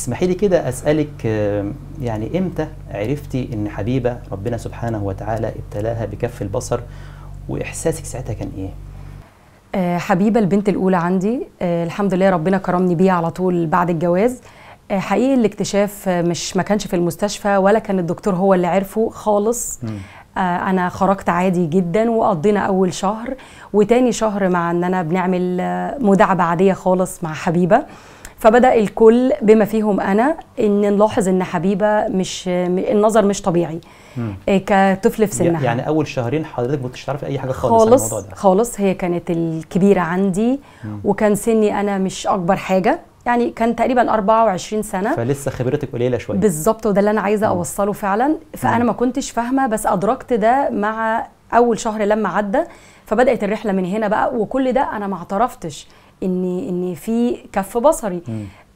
اسمحي لي كده اسالك يعني امتى عرفتي ان حبيبه ربنا سبحانه وتعالى ابتلاها بكف البصر واحساسك ساعتها كان ايه آه، حبيبه البنت الاولى عندي آه، الحمد لله ربنا كرمني بيها على طول بعد الجواز آه، حقيقي الاكتشاف مش ما كانش في المستشفى ولا كان الدكتور هو اللي عرفه خالص م. انا خرجت عادي جدا وقضينا اول شهر وتاني شهر مع ان انا بنعمل مداعبه عاديه خالص مع حبيبه فبدا الكل بما فيهم انا ان نلاحظ ان حبيبه مش النظر مش طبيعي آه، كطفل في سنها يعني اول شهرين حضرتك ما كنتش تعرفي اي حاجه خالص خالص الموضوع ده. خالص هي كانت الكبيره عندي مم. وكان سني انا مش اكبر حاجه يعني كان تقريبا 24 سنه فلسه خبرتك قليله شويه بالظبط وده اللي انا عايزه اوصله فعلا فانا مم. ما كنتش فاهمه بس ادركت ده مع اول شهر لما عدى فبدات الرحله من هنا بقى وكل ده انا ما اعترفتش ان ان في كف بصري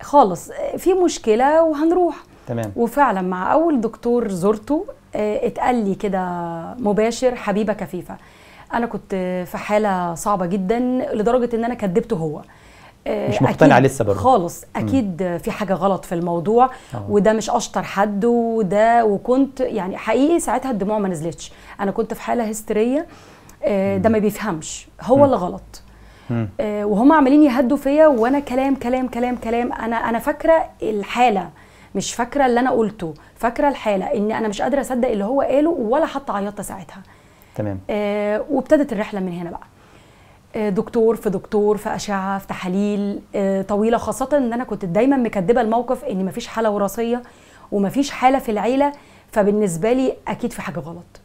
خالص في مشكله وهنروح تمام وفعلا مع اول دكتور زرته آه، اتقال لي كده مباشر حبيبه كفيفه انا كنت في حاله صعبه جدا لدرجه ان انا كدبته هو آه، مش مقتنع لسه برضه خالص اكيد م. في حاجه غلط في الموضوع أوه. وده مش اشطر حد وده وكنت يعني حقيقي ساعتها الدموع ما نزلتش انا كنت في حاله هستيريه آه، ده ما بيفهمش هو م. اللي غلط آه، وهم عمالين يهدوا فيا وانا كلام كلام كلام كلام انا انا فاكره الحاله مش فاكره اللي انا قلته فاكره الحاله ان انا مش قادره اصدق اللي هو قاله ولا حتى عيطت ساعتها تمام آه وابتدت الرحله من هنا بقى آه دكتور في دكتور في اشعه في تحاليل آه طويله خاصه ان انا كنت دايما مكدبه الموقف ان مفيش حاله وراثيه ومفيش حاله في العيله فبالنسبه لي اكيد في حاجه غلط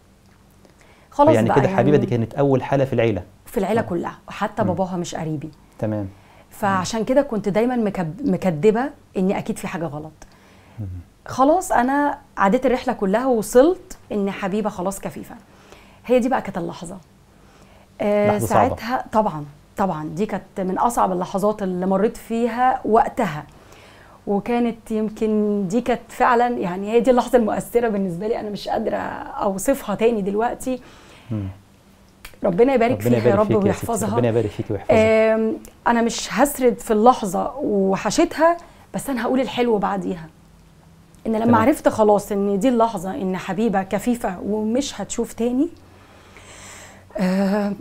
خلاص يعني بقى كده حبيبه دي يعني كانت اول حاله في العيله في العيله آه. كلها وحتى باباها مش قريبي تمام فعشان كده كنت دايما مكدبه اني اكيد في حاجه غلط خلاص انا عديت الرحله كلها ووصلت ان حبيبه خلاص كفيفه هي دي بقى كانت اللحظه آه ساعتها صعبة. طبعا طبعا دي كانت من اصعب اللحظات اللي مريت فيها وقتها وكانت يمكن دي كانت فعلا يعني هي دي اللحظه المؤثره بالنسبه لي انا مش قادره اوصفها تاني دلوقتي ربنا يبارك ربنا فيها يا رب ويحفظها ربنا يبارك فيك ويحفظها انا مش هسرد في اللحظه وحشتها بس انا هقول الحلو بعديها ان لما تمام. عرفت خلاص ان دي اللحظه ان حبيبه كفيفه ومش هتشوف تاني آه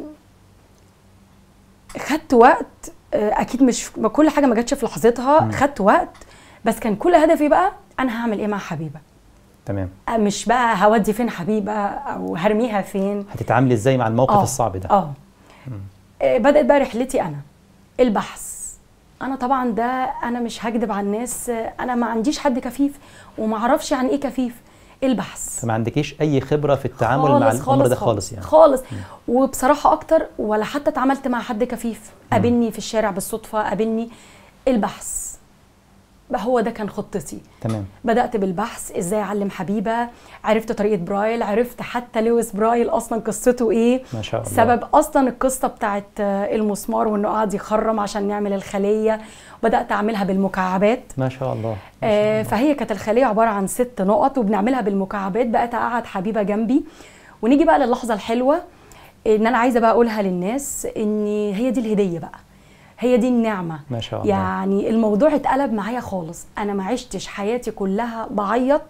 خدت وقت آه اكيد مش كل حاجه ما جاتش في لحظتها خدت وقت بس كان كل هدفي بقى انا هعمل ايه مع حبيبه تمام آه، مش بقى هودي فين حبيبه او هرميها فين هتتعاملي ازاي مع الموقف أوه. الصعب ده آه. اه بدات بقى رحلتي انا البحث انا طبعا ده انا مش هكدب على الناس انا ما عنديش حد كفيف وما اعرفش عن ايه كفيف البحث فما عندكيش اي خبره في التعامل مع الامر ده خالص يعني خالص مم. وبصراحه اكتر ولا حتى اتعاملت مع حد كفيف قابلني في الشارع بالصدفه قابلني البحث هو ده كان خطتي تمام بدات بالبحث ازاي اعلم حبيبه عرفت طريقه برايل عرفت حتى لويس برايل اصلا قصته ايه ما شاء الله سبب اصلا القصه بتاعت آه، المسمار وانه قعد يخرم عشان نعمل الخليه بدات اعملها بالمكعبات ما شاء الله, ما شاء آه، الله. آه فهي كانت الخليه عباره عن ست نقط وبنعملها بالمكعبات بقت اقعد حبيبه جنبي ونيجي بقى للحظه الحلوه ان انا عايزه بقى اقولها للناس ان هي دي الهديه بقى هي دي النعمه ما شاء الله يعني الموضوع اتقلب معايا خالص انا ما عشتش حياتي كلها بعيط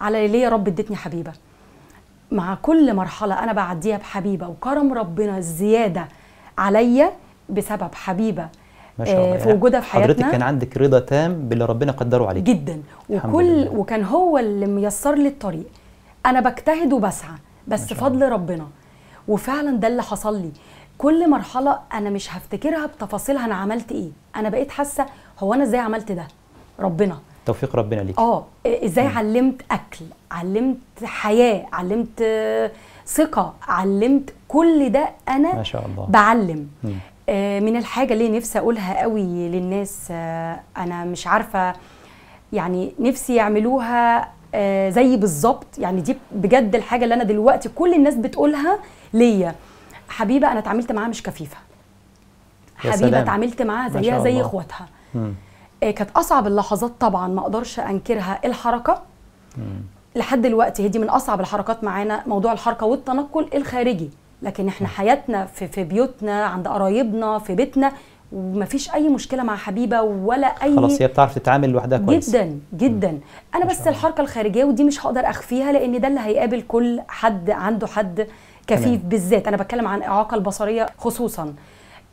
على ليه رب ادتني حبيبه مع كل مرحله انا بعديها بحبيبه وكرم ربنا الزياده عليا بسبب حبيبه ما شاء الله. آه، في وجودها في يعني حياتنا حضرتك كان عندك رضا تام باللي ربنا قدره عليك جدا وكل وكان هو اللي ميسر لي الطريق انا بجتهد وبسعى بس فضل ربنا وفعلا ده اللي حصل لي كل مرحله انا مش هفتكرها بتفاصيلها انا عملت ايه انا بقيت حاسه هو انا ازاي عملت ده ربنا توفيق ربنا ليك اه ازاي مم. علمت اكل علمت حياه علمت ثقه علمت كل ده انا ما شاء الله بعلم مم. آه، من الحاجه اللي نفسي اقولها قوي للناس آه، انا مش عارفه يعني نفسي يعملوها آه، زي بالظبط يعني دي بجد الحاجه اللي انا دلوقتي كل الناس بتقولها ليا حبيبه انا اتعاملت معاها مش كفيفه حبيبه اتعاملت معاها زيها زي اخواتها إيه كانت اصعب اللحظات طبعا ما اقدرش انكرها الحركه مم. لحد دلوقتي هي دي من اصعب الحركات معانا موضوع الحركه والتنقل الخارجي لكن احنا حياتنا في, في بيوتنا عند قرايبنا في بيتنا وما فيش اي مشكله مع حبيبه ولا اي خلاص هي بتعرف تتعامل لوحدها كويس جدا جدا مم. انا بس الحركه الخارجيه ودي مش هقدر اخفيها لان ده اللي هيقابل كل حد عنده حد كفيف تمام. بالذات انا بتكلم عن اعاقه البصريه خصوصا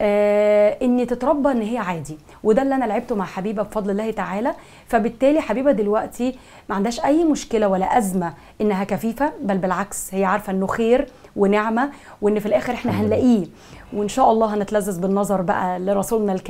آه ان تتربى ان هي عادي وده اللي انا لعبته مع حبيبه بفضل الله تعالى فبالتالي حبيبه دلوقتي ما عندهاش اي مشكله ولا ازمه انها كفيفه بل بالعكس هي عارفه انه خير ونعمه وان في الاخر احنا هنلاقيه وان شاء الله هنتلذذ بالنظر بقى لرسولنا الكريم